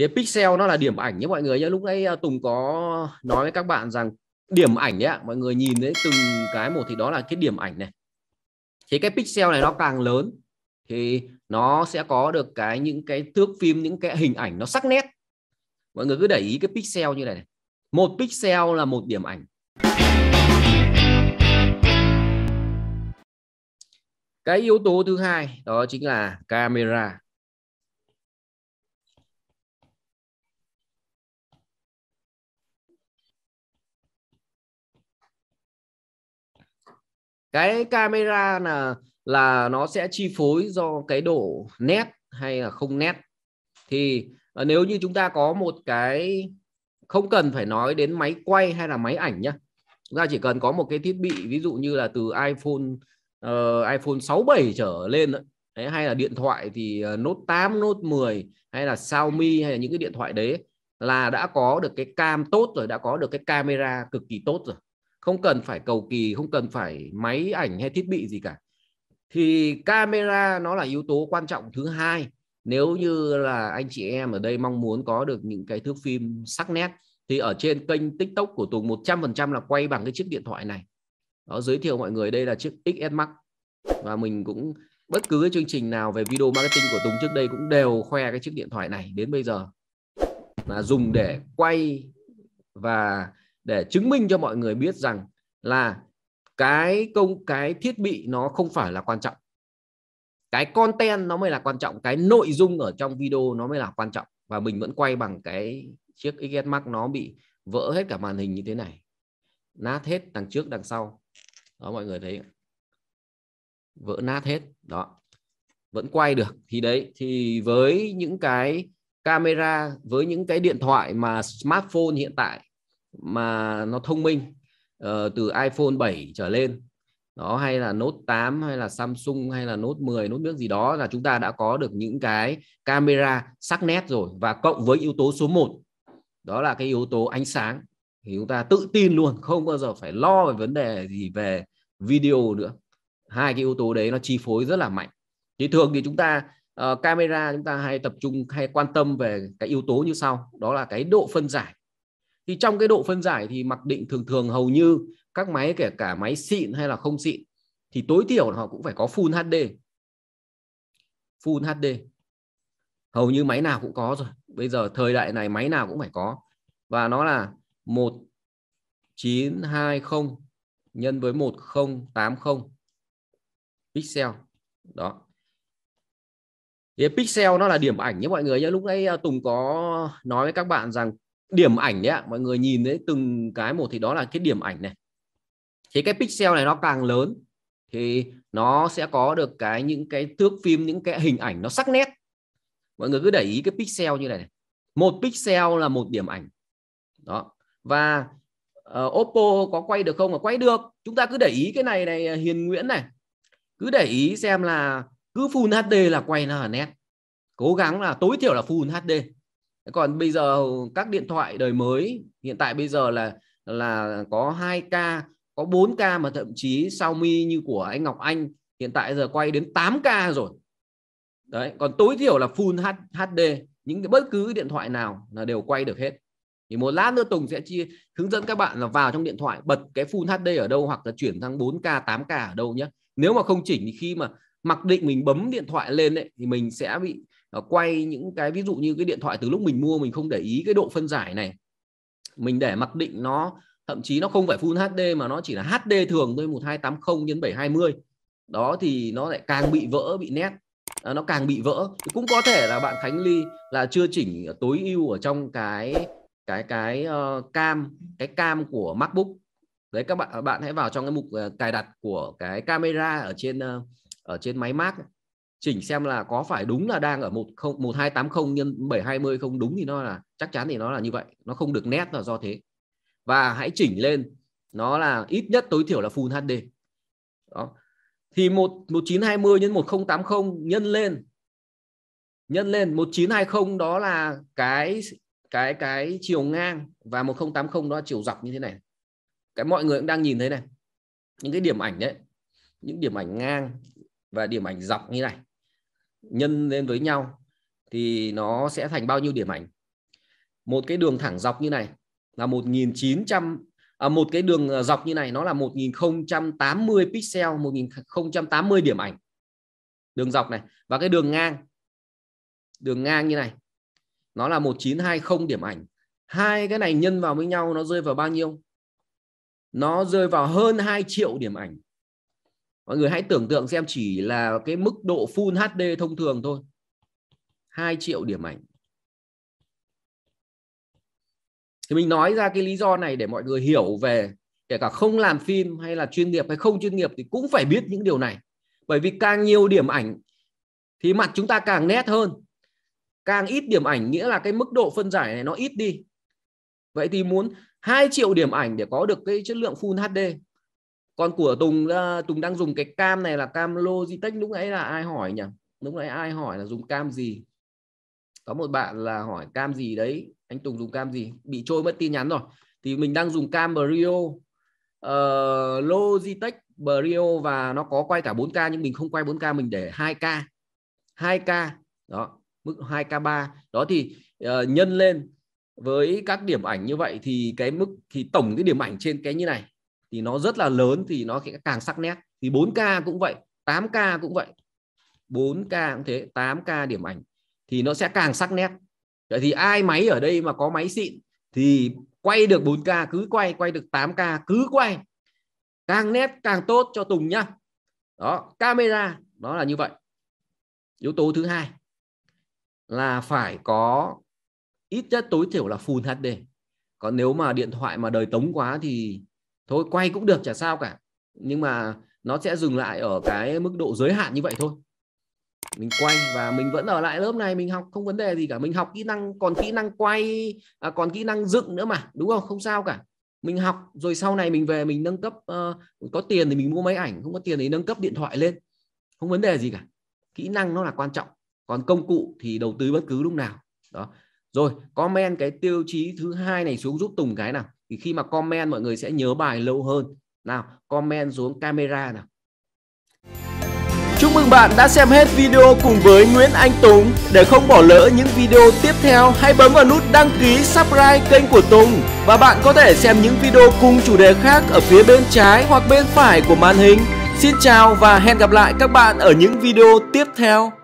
cái pixel nó là điểm ảnh nhé mọi người nhé lúc nãy à, tùng có nói với các bạn rằng điểm ảnh đấy mọi người nhìn thấy từng cái một thì đó là cái điểm ảnh này thì cái pixel này nó càng lớn thì nó sẽ có được cái những cái thước phim những cái hình ảnh nó sắc nét mọi người cứ để ý cái pixel như này này một pixel là một điểm ảnh cái yếu tố thứ hai đó chính là camera cái camera là là nó sẽ chi phối do cái độ nét hay là không nét thì ờ, nếu như chúng ta có một cái không cần phải nói đến máy quay hay là máy ảnh nhá chúng ta chỉ cần có một cái thiết bị ví dụ như là từ iPhone uh, iPhone 67 trở lên đấy, hay là điện thoại thì ờ, Note 8, Note 10 hay là Xiaomi hay là những cái điện thoại đấy là đã có được cái cam tốt rồi đã có được cái camera cực kỳ tốt rồi không cần phải cầu kỳ không cần phải máy ảnh hay thiết bị gì cả thì camera nó là yếu tố quan trọng thứ hai nếu như là anh chị em ở đây mong muốn có được những cái thước phim sắc nét thì ở trên kênh tiktok của Tùng 100% là quay bằng cái chiếc điện thoại này đó giới thiệu mọi người đây là chiếc XS Max và mình cũng bất cứ cái chương trình nào về video marketing của Tùng trước đây cũng đều khoe cái chiếc điện thoại này đến bây giờ là dùng để quay và để chứng minh cho mọi người biết rằng là cái công cái thiết bị nó không phải là quan trọng cái content nó mới là quan trọng cái nội dung ở trong video nó mới là quan trọng và mình vẫn quay bằng cái chiếc XS Max nó bị vỡ hết cả màn hình như thế này nát hết đằng trước đằng sau đó mọi người thấy vỡ nát hết đó vẫn quay được thì đấy thì với những cái camera với những cái điện thoại mà smartphone hiện tại mà nó thông minh uh, từ iPhone 7 trở lên đó hay là Note 8 hay là Samsung hay là Note 10, Note nước gì đó là chúng ta đã có được những cái camera sắc nét rồi và cộng với yếu tố số 1 đó là cái yếu tố ánh sáng thì chúng ta tự tin luôn không bao giờ phải lo về vấn đề gì về video nữa hai cái yếu tố đấy nó chi phối rất là mạnh thì thường thì chúng ta uh, camera chúng ta hay tập trung hay quan tâm về cái yếu tố như sau đó là cái độ phân giải thì trong cái độ phân giải thì mặc định thường thường hầu như các máy kể cả máy xịn hay là không xịn thì tối thiểu họ cũng phải có full HD full HD hầu như máy nào cũng có rồi bây giờ thời đại này máy nào cũng phải có và nó là 1920 nhân với 1080 pixel đó thì pixel nó là điểm ảnh nhé mọi người nhé lúc nãy à, Tùng có nói với các bạn rằng điểm ảnh đấy mọi người nhìn đấy từng cái một thì đó là cái điểm ảnh này thì cái pixel này nó càng lớn thì nó sẽ có được cái những cái thước phim những cái hình ảnh nó sắc nét mọi người cứ để ý cái pixel như này, này. một pixel là một điểm ảnh đó và uh, Oppo có quay được không là quay được chúng ta cứ để ý cái này này Hiền Nguyễn này cứ để ý xem là cứ full HD là quay nó là nét cố gắng là tối thiểu là full HD còn bây giờ các điện thoại đời mới hiện tại bây giờ là là có 2K có 4K mà thậm chí Xiaomi như của anh Ngọc Anh hiện tại giờ quay đến 8K rồi đấy còn tối thiểu là full HD những cái bất cứ điện thoại nào là đều quay được hết thì một lát nữa Tùng sẽ chia hướng dẫn các bạn là vào trong điện thoại bật cái full HD ở đâu hoặc là chuyển sang 4K 8K ở đâu nhé nếu mà không chỉnh thì khi mà mặc định mình bấm điện thoại lên ấy, thì mình sẽ bị Ờ, quay những cái ví dụ như cái điện thoại từ lúc mình mua mình không để ý cái độ phân giải này mình để mặc định nó thậm chí nó không phải full HD mà nó chỉ là HD thường thôi 1280 nhân 720 đó thì nó lại càng bị vỡ bị nét à, nó càng bị vỡ cũng có thể là bạn Khánh Ly là chưa chỉnh tối ưu ở trong cái cái cái uh, cam cái cam của MacBook đấy các bạn bạn hãy vào trong cái mục uh, cài đặt của cái camera ở trên uh, ở trên máy Mac chỉnh xem là có phải đúng là đang ở một không một hai tám không nhân bảy hai mươi không đúng thì nó là chắc chắn thì nó là như vậy nó không được nét là do thế và hãy chỉnh lên nó là ít nhất tối thiểu là full HD đó thì một một chín hai mươi nhân một không tám không nhân lên nhân lên một chín hai không đó là cái cái cái chiều ngang và một không tám không đó là chiều dọc như thế này cái mọi người cũng đang nhìn thấy này những cái điểm ảnh đấy những điểm ảnh ngang và điểm ảnh dọc như này nhân lên với nhau thì nó sẽ thành bao nhiêu điểm ảnh một cái đường thẳng dọc như này là 1900 à, một cái đường à, dọc như này nó là 1080 pixel 1080 điểm ảnh đường dọc này và cái đường ngang đường ngang như này nó là 1920 điểm ảnh hai cái này nhân vào với nhau nó rơi vào bao nhiêu nó rơi vào hơn 2 triệu điểm ảnh mọi người hãy tưởng tượng xem chỉ là cái mức độ full HD thông thường thôi 2 triệu điểm ảnh thì mình nói ra cái lý do này để mọi người hiểu về kể cả không làm phim hay là chuyên nghiệp hay không chuyên nghiệp thì cũng phải biết những điều này bởi vì càng nhiều điểm ảnh thì mặt chúng ta càng nét hơn càng ít điểm ảnh nghĩa là cái mức độ phân giải này nó ít đi vậy thì muốn 2 triệu điểm ảnh để có được cái chất lượng full HD còn của Tùng ờ, Tùng đang dùng cái cam này là cam Logitech lúc nãy là ai hỏi nhỉ lúc nãy ai hỏi là dùng cam gì có một bạn là hỏi cam gì đấy anh Tùng dùng cam gì bị trôi mất tin nhắn rồi thì mình đang dùng cam Brio uh, Logitech Brio và nó có quay cả 4K nhưng mình không quay 4K mình để 2K 2K đó mức 2K3 đó thì uh, nhân lên với các điểm ảnh như vậy thì cái mức thì tổng cái điểm ảnh trên cái như này thì nó rất là lớn thì nó sẽ càng sắc nét thì 4K cũng vậy 8K cũng vậy 4K cũng thế 8K điểm ảnh thì nó sẽ càng sắc nét vậy thì ai máy ở đây mà có máy xịn thì quay được 4K cứ quay quay được 8K cứ quay càng nét càng tốt cho Tùng nhá đó camera nó là như vậy yếu tố thứ hai là phải có ít nhất tối thiểu là full HD còn nếu mà điện thoại mà đời tống quá thì thôi quay cũng được chả sao cả nhưng mà nó sẽ dừng lại ở cái mức độ giới hạn như vậy thôi mình quay và mình vẫn ở lại lớp này mình học không vấn đề gì cả mình học kỹ năng còn kỹ năng quay à, còn kỹ năng dựng nữa mà đúng không không sao cả mình học rồi sau này mình về mình nâng cấp uh, có tiền thì mình mua máy ảnh không có tiền thì nâng cấp điện thoại lên không vấn đề gì cả kỹ năng nó là quan trọng còn công cụ thì đầu tư bất cứ lúc nào đó rồi comment cái tiêu chí thứ hai này xuống giúp tùng cái nào thì khi mà comment mọi người sẽ nhớ bài lâu hơn nào comment xuống camera nào Chúc mừng bạn đã xem hết video cùng với Nguyễn Anh Tùng. Để không bỏ lỡ những video tiếp theo, hãy bấm vào nút đăng ký subscribe kênh của Tùng. Và bạn có thể xem những video cùng chủ đề khác ở phía bên trái hoặc bên phải của màn hình. Xin chào và hẹn gặp lại các bạn ở những video tiếp theo.